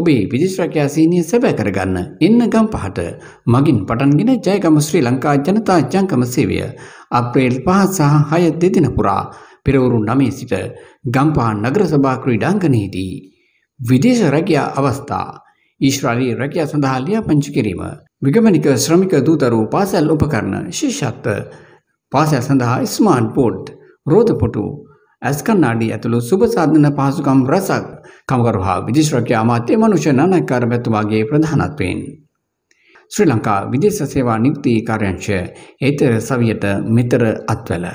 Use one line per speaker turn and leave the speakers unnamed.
ඔබේ විදිශ්‍රකයා සීනිය සැබෑ කරගන්න එන්න ගම් පහට මගින් පටන්ගෙන ජයගම ශ්‍රී ලංකා ජනතා ජංකම සේවය අප්‍රේල් පහ සහ හය දෙදින පුරා පෙරවරු නමේ සිට ගම්පහ නගර සභා ක්‍රීඩාංගනයේදී. විදේශ රැකියා අවස්ථා ඊශ්‍රාලී රැකියා සඳහා ලියාපංචි කිරීම විගමනික ශ්‍රමික දූතරු පාසැල් උපකරණ ශිෂ්‍යත්ව පාසැල් සඳහා ස්මාන්ට් පෝඩ් රෝධපොටු ඇස්කන්නාඩී ඇතුළු සුභසාධන පහසුකම් රසක් කමකරු හා විදිශ්‍රකයා අමාත්‍ය මනුෂ්‍ය නනැකාර බැතුමාගේ ප්‍රධානත්වයෙන්. ශ්‍රී ලංකා විදේශ සේවා නිෘතිී කාර්යංශය ඒතර සවියට මෙතර අත්වල.